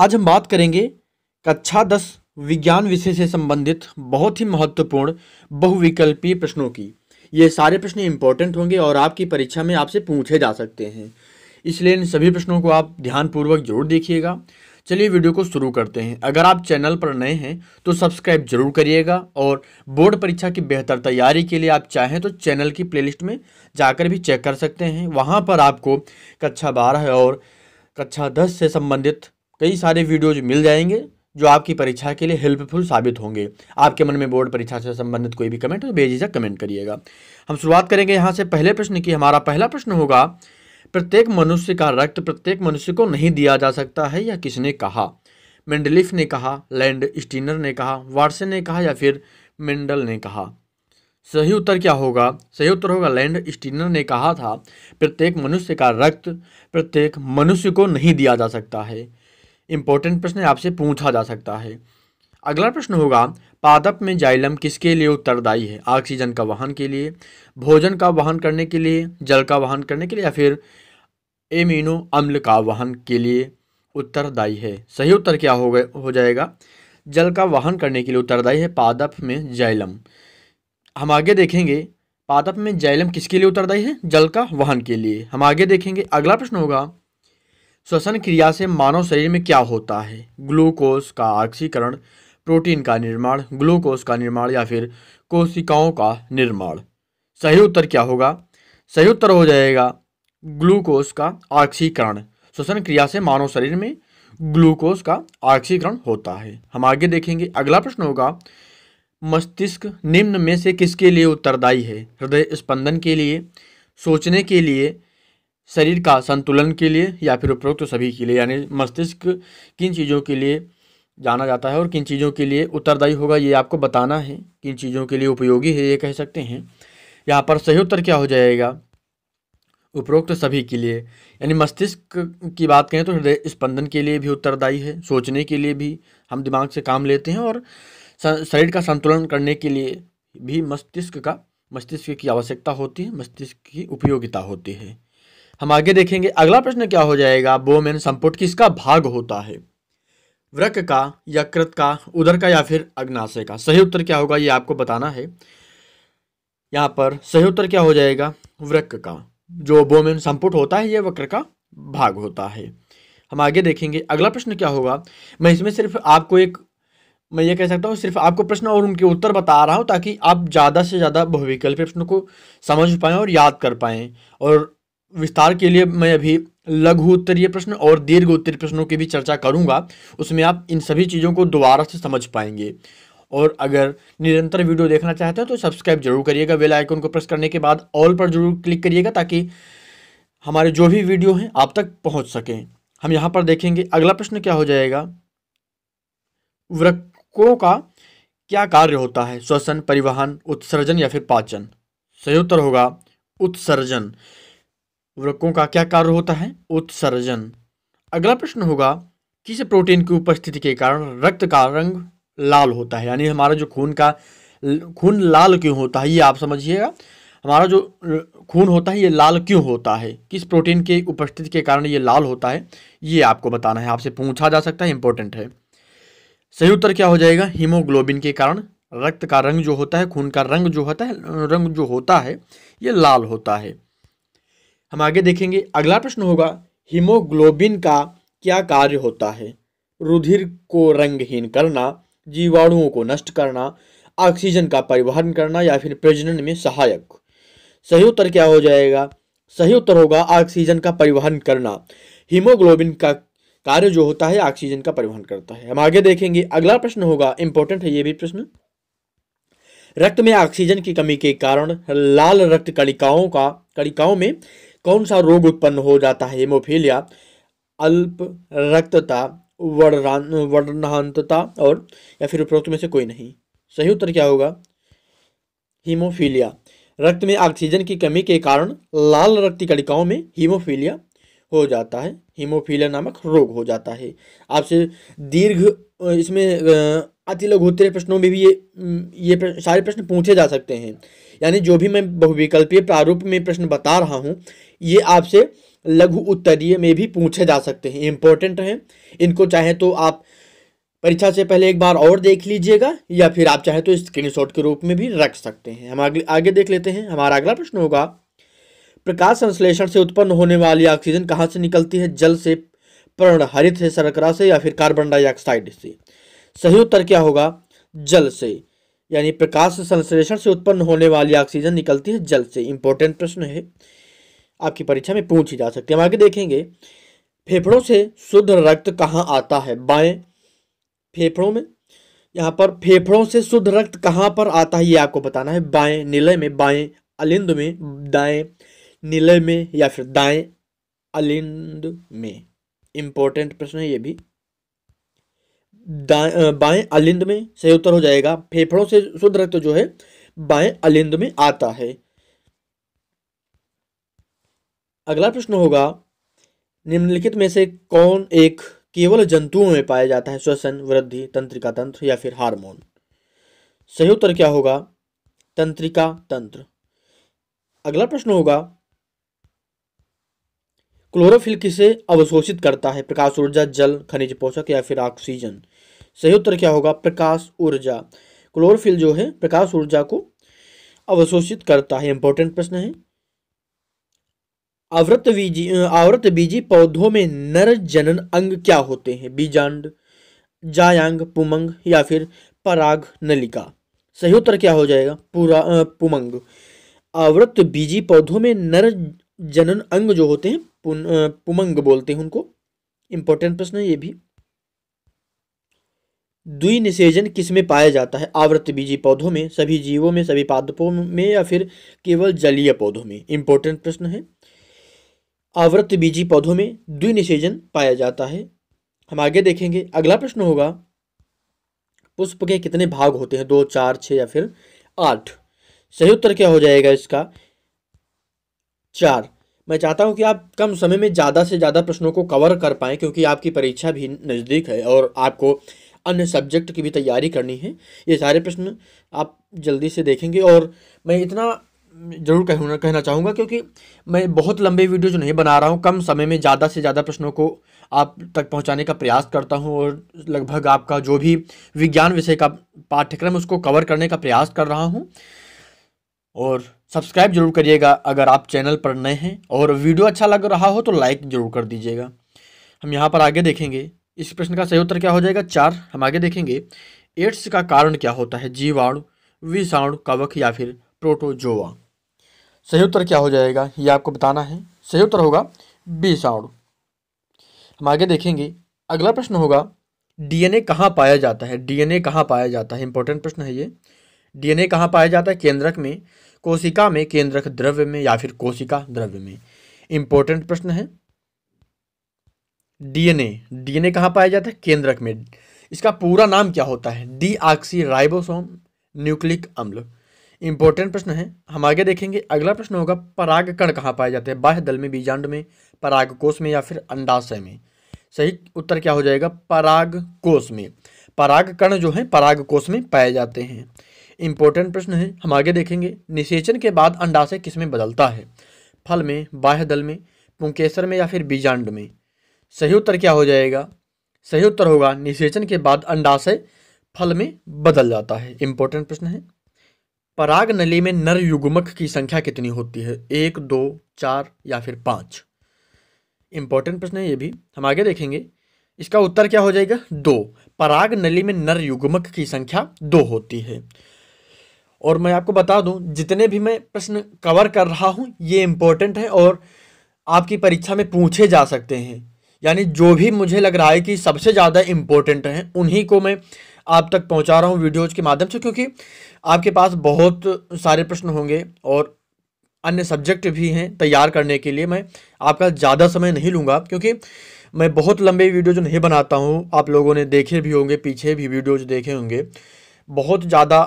आज हम बात करेंगे कक्षा दस विज्ञान विषय से संबंधित बहुत ही महत्वपूर्ण बहुविकल्पीय प्रश्नों की ये सारे प्रश्न इंपॉर्टेंट होंगे और आपकी परीक्षा में आपसे पूछे जा सकते हैं इसलिए इन सभी प्रश्नों को आप ध्यानपूर्वक जरूर देखिएगा चलिए वीडियो को शुरू करते हैं अगर आप चैनल पर नए हैं तो सब्सक्राइब जरूर करिएगा और बोर्ड परीक्षा की बेहतर तैयारी के लिए आप चाहें तो चैनल की प्लेलिस्ट में जाकर भी चेक कर सकते हैं वहाँ पर आपको कक्षा बारह और कक्षा दस से संबंधित कई सारे वीडियोज मिल जाएंगे जो आपकी परीक्षा के लिए हेल्पफुल साबित होंगे आपके मन में बोर्ड परीक्षा से संबंधित कोई भी कमेंट हो तो बेझिझक कमेंट करिएगा हम शुरुआत करेंगे यहाँ से पहले प्रश्न की हमारा पहला प्रश्न होगा प्रत्येक मनुष्य का रक्त प्रत्येक मनुष्य को नहीं दिया जा सकता है या किसने कहा मेंडलिफ ने कहा लैंड स्टीनर ने कहा वार्से ने कहा या फिर मेंडल ने कहा सही उत्तर क्या होगा सही उत्तर होगा लैंड स्टीनर ने कहा था प्रत्येक मनुष्य का रक्त प्रत्येक मनुष्य को नहीं दिया जा सकता है इंपॉर्टेंट प्रश्न आपसे पूछा जा सकता है अगला प्रश्न होगा पादप में जाइलम किसके लिए उत्तरदायी है ऑक्सीजन का वाहन के लिए भोजन का वाहन करने के लिए जल का वाहन करने के लिए या फिर एमिनो अम्ल का वाहन के लिए उत्तरदायी है सही उत्तर क्या हो गए हो जाएगा जल का वाहन करने के लिए उत्तरदायी है पादप में जैलम हम आगे देखेंगे पादप में जैलम किसके लिए उत्तरदायी है जल का वाहन के लिए हम आगे देखेंगे अगला प्रश्न होगा श्वसन क्रिया से मानव शरीर में क्या होता है ग्लूकोज का ऑक्सीकरण प्रोटीन का निर्माण ग्लूकोज का निर्माण या फिर कोशिकाओं का निर्माण सही उत्तर क्या होगा सही उत्तर हो जाएगा ग्लूकोज का ऑक्सीकरण श्वसन क्रिया से मानव शरीर में ग्लूकोज का ऑक्सीकरण होता है हम आगे देखेंगे अगला प्रश्न होगा मस्तिष्क निम्न में से किसके लिए उत्तरदायी है हृदय स्पंदन के लिए सोचने के लिए शरीर का संतुलन के लिए या फिर उपरोक्त तो सभी के लिए यानी मस्तिष्क किन चीज़ों के लिए जाना जाता है और किन चीज़ों के लिए उत्तरदायी होगा ये आपको बताना है किन चीज़ों के लिए उपयोगी है ये कह सकते हैं यहाँ पर सही उत्तर क्या हो जाएगा उपरोक्त सभी के लिए यानी मस्तिष्क की बात करें तो हृदय स्पंदन के लिए भी उत्तरदायी है सोचने के लिए भी हम दिमाग से काम लेते हैं और शरीर का संतुलन करने के लिए भी मस्तिष्क का मस्तिष्क की आवश्यकता होती है मस्तिष्क की उपयोगिता होती है हम आगे देखेंगे अगला प्रश्न क्या हो जाएगा बोमेन संपुट किसका भाग होता है वृक का या कृत का उदर का या फिर अग्नाशय का सही उत्तर क्या होगा ये आपको बताना है यहाँ पर सही उत्तर क्या हो जाएगा व्रक का जो बोमेन संपुट होता है यह वक्र का भाग होता है हम आगे देखेंगे अगला प्रश्न क्या होगा मैं इसमें सिर्फ आपको एक मैं ये कह सकता हूँ सिर्फ आपको प्रश्न और उनके उत्तर बता रहा हूँ ताकि आप ज़्यादा से ज़्यादा बहुविकल्पी प्रश्न को समझ पाएँ और याद कर पाएँ और विस्तार के लिए मैं अभी लघु उत्तरीय प्रश्न और दीर्घ उत्तरीय प्रश्नों की भी चर्चा करूंगा उसमें आप इन सभी चीज़ों को दोबारा से समझ पाएंगे और अगर निरंतर वीडियो देखना चाहते हैं तो सब्सक्राइब जरूर करिएगा बेल आइकन को प्रेस करने के बाद ऑल पर जरूर क्लिक करिएगा ताकि हमारे जो भी वीडियो हैं आप तक पहुंच सकें हम यहाँ पर देखेंगे अगला प्रश्न क्या हो जाएगा वृक्कों का क्या कार्य होता है श्वसन परिवहन उत्सर्जन या फिर पाचन सही उत्तर होगा उत्सर्जन वृक्कों का क्या कार्य होता है उत्सर्जन अगला प्रश्न होगा किस प्रोटीन की उपस्थिति के कारण रक्त का रंग लाल होता है यानी हमारा जो खून का खून लाल क्यों होता है ये आप समझिएगा हमारा जो खून होता है ये लाल क्यों होता है किस प्रोटीन के उपस्थिति के कारण ये लाल होता है ये आपको बताना है आपसे पूछा जा सकता है इंपॉर्टेंट है सही उत्तर क्या हो जाएगा हीमोग्लोबिन के कारण रक्त का रंग जो होता है खून का रंग जो होता है रंग जो होता है ये लाल होता है हम आगे देखेंगे अगला प्रश्न होगा हीमोग्लोबिन का क्या कार्य होता है रुधिर को रंगहीन करना जीवाणुओं को नष्ट करना ऑक्सीजन का परिवहन करना या फिर प्रजनन में सहायक सही उत्तर क्या हो जाएगा सही उत्तर होगा ऑक्सीजन का परिवहन करना हीमोग्लोबिन का कार्य जो होता है ऑक्सीजन का परिवहन करता है हम आगे देखेंगे अगला प्रश्न होगा इंपॉर्टेंट है ये भी प्रश्न रक्त में ऑक्सीजन की कमी के कारण लाल रक्त कणिकाओं का कणिकाओं में कौन सा रोग उत्पन्न हो जाता है हेमोफीलिया अल्प रक्तता वर्णांतता और या फिर उपरोक्त में से कोई नहीं सही उत्तर क्या होगा हीमोफीलिया रक्त में ऑक्सीजन की कमी के कारण लाल रक्त कणिकाओं में हीमोफीलिया हो जाता है हीमोफीलिया नामक रोग हो जाता है आपसे दीर्घ इसमें अति लघुत्तरीय प्रश्नों में भी ये ये सारे प्रश्न पूछे जा सकते हैं यानी जो भी मैं बहुविकल्पीय प्रारूप में प्रश्न बता रहा हूँ ये आपसे लघु उत्तरीय में भी पूछे जा सकते हैं इम्पोर्टेंट हैं इनको चाहे तो आप परीक्षा से पहले एक बार और देख लीजिएगा या फिर आप चाहे तो स्क्रीनशॉट के रूप में भी रख सकते हैं हम आगे आगे देख लेते हैं हमारा अगला प्रश्न होगा प्रकाश संश्लेषण से उत्पन्न होने वाली ऑक्सीजन कहाँ से निकलती है जल से प्रणहरित से सरकरा से या फिर कार्बन डाइऑक्साइड से सही उत्तर क्या होगा जल से यानी प्रकाश संश्लेषण से उत्पन्न होने वाली ऑक्सीजन निकलती है जल से इंपॉर्टेंट प्रश्न है आपकी परीक्षा में पूछ ही जा सकते हैं हम आगे देखेंगे फेफड़ों से शुद्ध रक्त कहाँ आता है बाएं फेफड़ों में यहाँ पर फेफड़ों से शुद्ध रक्त कहाँ पर आता है ये आपको बताना है बाएं निलय में बाएं अलिंद में दाएं निलय में या फिर दाएं अलिंद में इंपॉर्टेंट प्रश्न है ये भी बाएं अलिंद में सही उत्तर हो जाएगा फेफड़ों से शुद्ध रक्त जो है बाएं अलिंद में आता है अगला प्रश्न होगा निम्नलिखित में से कौन एक केवल जंतुओं में पाया जाता है श्वसन वृद्धि तंत्रिका तंत्र या फिर हार्मोन सही उत्तर क्या होगा तंत्रिका तंत्र अगला प्रश्न होगा क्लोरोफिल किसे अवशोषित करता है प्रकाश ऊर्जा जल खनिज पोषक या फिर ऑक्सीजन सही उत्तर क्या होगा प्रकाश ऊर्जा क्लोरोफिल जो है प्रकाश ऊर्जा को अवशोषित करता है इंपॉर्टेंट प्रश्न है आवृत बीजी आवृत बीजी पौधों में नर जनन अंग क्या होते हैं बीजांड जायांग पुमंग या फिर पराग नलिका सही उत्तर क्या हो जाएगा पूरा पुमंग आवृत बीजी पौधों में नर जनन अंग जो होते हैं पुमंग बोलते हैं उनको इंपॉर्टेंट प्रश्न है ये भी द्वि किस किसमें पाया जाता है आवृत बीजी पौधों में सभी जीवों में सभी पादपों में या फिर केवल जलीय पौधों में इंपॉर्टेंट प्रश्न है आवृत बीजी पौधों में द्वि निषेजन पाया जाता है हम आगे देखेंगे अगला प्रश्न होगा पुष्प के कितने भाग होते हैं दो चार छ या फिर आठ सही उत्तर क्या हो जाएगा इसका चार मैं चाहता हूं कि आप कम समय में ज़्यादा से ज़्यादा प्रश्नों को कवर कर पाए क्योंकि आपकी परीक्षा भी नज़दीक है और आपको अन्य सब्जेक्ट की भी तैयारी करनी है ये सारे प्रश्न आप जल्दी से देखेंगे और मैं इतना जरूर कहना कहना चाहूँगा क्योंकि मैं बहुत लंबे वीडियो जो नहीं बना रहा हूँ कम समय में ज़्यादा से ज़्यादा प्रश्नों को आप तक पहुँचाने का प्रयास करता हूँ और लगभग आपका जो भी विज्ञान विषय का पाठ्यक्रम उसको कवर करने का प्रयास कर रहा हूँ और सब्सक्राइब जरूर करिएगा अगर आप चैनल पर नए हैं और वीडियो अच्छा लग रहा हो तो लाइक जरूर कर दीजिएगा हम यहाँ पर आगे देखेंगे इस प्रश्न का सही उत्तर क्या हो जाएगा चार हम आगे देखेंगे एड्स का कारण क्या होता है जीवाणु विषाणु कवक या फिर प्रोटोजोआ सही उत्तर क्या हो जाएगा ये आपको बताना है सही उत्तर होगा विषाणु हम आगे देखेंगे अगला प्रश्न होगा डीएनए कहाँ पाया जाता है डीएनए कहाँ पाया जाता है इंपॉर्टेंट प्रश्न है ये डीएनए कहाँ पाया जाता है केंद्रक में कोशिका में केंद्रक द्रव्य में या फिर कोशिका द्रव्य में इंपॉर्टेंट प्रश्न है डीएनए डीएनए कहाँ पाया जाता है केंद्रक में इसका पूरा नाम क्या होता है डी आक्सी राइबोसोम न्यूक्लिक अम्ल इंपॉर्टेंट प्रश्न है हम आगे देखेंगे अगला प्रश्न होगा पराग कण कहाँ पाए जाते हैं बाह्य दल में बीजांड में पराग कोष में या फिर अंडाशय में सही उत्तर क्या हो जाएगा पराग कोष में पराग कण जो है पराग कोष में पाए जाते हैं इंपॉर्टेंट प्रश्न है हम आगे देखेंगे निषेचन के बाद अंडाशय किस में बदलता है फल में बाह्य दल में पुंकेसर में या फिर बीजांड में सही उत्तर क्या हो जाएगा सही उत्तर होगा निषेचन के बाद अंडाशय फल में बदल जाता है इंपॉर्टेंट प्रश्न है पराग नली में नर युगमक की संख्या कितनी होती है एक दो चार या फिर पाँच इंपॉर्टेंट प्रश्न है ये भी हम आगे देखेंगे इसका उत्तर क्या हो जाएगा दो पराग नली में नर युगमक की संख्या दो होती है और मैं आपको बता दूं जितने भी मैं प्रश्न कवर कर रहा हूं ये इंपॉर्टेंट है और आपकी परीक्षा में पूछे जा सकते हैं यानी जो भी मुझे लग रहा है कि सबसे ज़्यादा इम्पोर्टेंट हैं उन्हीं को मैं आप तक पहुंचा रहा हूं वीडियोज़ के माध्यम से क्योंकि आपके पास बहुत सारे प्रश्न होंगे और अन्य सब्जेक्ट भी हैं तैयार करने के लिए मैं आपका ज़्यादा समय नहीं लूँगा क्योंकि मैं बहुत लंबे वीडियो जो नहीं बनाता हूँ आप लोगों ने देखे भी होंगे पीछे भी वीडियोज देखे होंगे बहुत ज़्यादा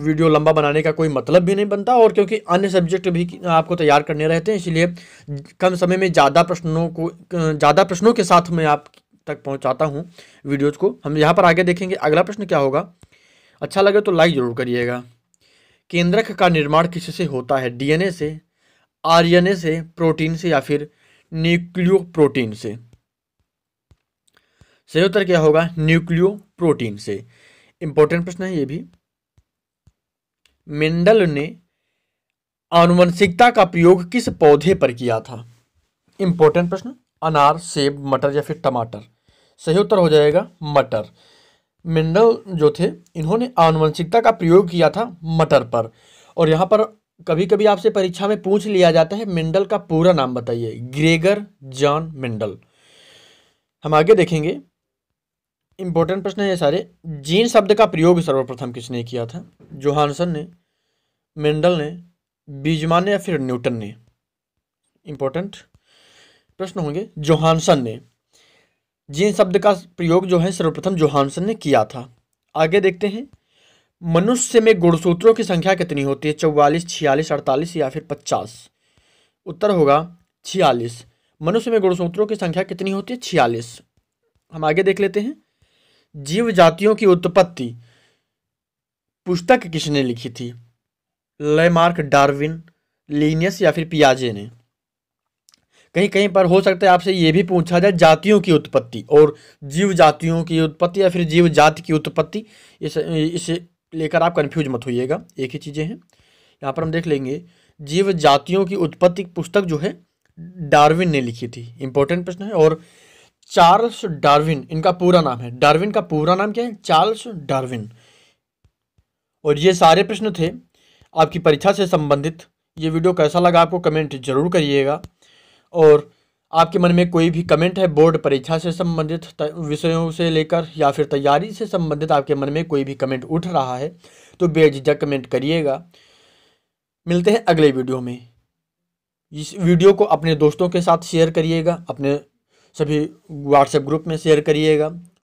वीडियो लंबा बनाने का कोई मतलब भी नहीं बनता और क्योंकि अन्य सब्जेक्ट भी आपको तैयार करने रहते हैं इसलिए कम समय में ज़्यादा प्रश्नों को ज़्यादा प्रश्नों के साथ मैं आप तक पहुँचाता हूँ वीडियोज़ को हम यहाँ पर आगे देखेंगे अगला प्रश्न क्या होगा अच्छा लगे तो लाइक ज़रूर करिएगा केंद्रक का निर्माण किससे होता है डीएनए से आरएनए से प्रोटीन से या फिर न्यूक्लियो प्रोटीन से सही उत्तर क्या होगा न्यूक्लियो प्रोटीन से इंपॉर्टेंट प्रश्न है ये भी मेंडल ने आनुवंशिकता का प्रयोग किस पौधे पर किया था इंपॉर्टेंट प्रश्न अनार सेब मटर या फिर टमाटर सही उत्तर हो जाएगा मटर मेंडल जो थे इन्होंने आनुवंशिकता का प्रयोग किया था मटर पर और यहाँ पर कभी कभी आपसे परीक्षा में पूछ लिया जाता है मेंडल का पूरा नाम बताइए ग्रेगर जॉन मेंडल हम आगे देखेंगे इम्पोर्टेंट प्रश्न है सारे जीन शब्द का प्रयोग सर्वप्रथम किसने किया था जोहानसन ने मेंडल ने बीजमान ने या फिर न्यूटन ने इंपॉर्टेंट प्रश्न होंगे जोहानसन ने जीन शब्द का प्रयोग जो है सर्वप्रथम जोहानसन ने किया था आगे देखते हैं मनुष्य में गुणसूत्रों की संख्या कितनी होती है चौवालीस छियालीस अड़तालीस या फिर पचास उत्तर होगा छियालीस मनुष्य में गुणसूत्रों की संख्या कितनी होती है छियालीस हम आगे देख लेते हैं जीव जातियों की उत्पत्ति पुस्तक किसने लिखी थी लेमार्क डार्विन लीनियस या फिर पियाजे ने कहीं कहीं पर हो सकता है आपसे ये भी पूछा जाए जातियों की उत्पत्ति और जीव जातियों की उत्पत्ति या फिर जीव जाति की उत्पत्ति इस इसे लेकर आप कन्फ्यूज मत होइएगा एक ही चीज़ें हैं यहाँ पर हम देख लेंगे जीव जातियों की उत्पत्ति पुस्तक जो है डार्विन ने लिखी थी इंपॉर्टेंट प्रश्न है और चार्ल्स डार्विन इनका पूरा नाम है डार्विन का पूरा नाम क्या है चार्ल्स डार्विन और ये सारे प्रश्न थे आपकी परीक्षा से संबंधित ये वीडियो कैसा लगा आपको कमेंट जरूर करिएगा और आपके मन में कोई भी कमेंट है बोर्ड परीक्षा से संबंधित विषयों से लेकर या फिर तैयारी से संबंधित आपके मन में कोई भी कमेंट उठ रहा है तो बेझिझक कमेंट करिएगा मिलते हैं अगले वीडियो में इस वीडियो को अपने दोस्तों के साथ शेयर करिएगा अपने सभी व्हाट्सएप ग्रुप में शेयर करिएगा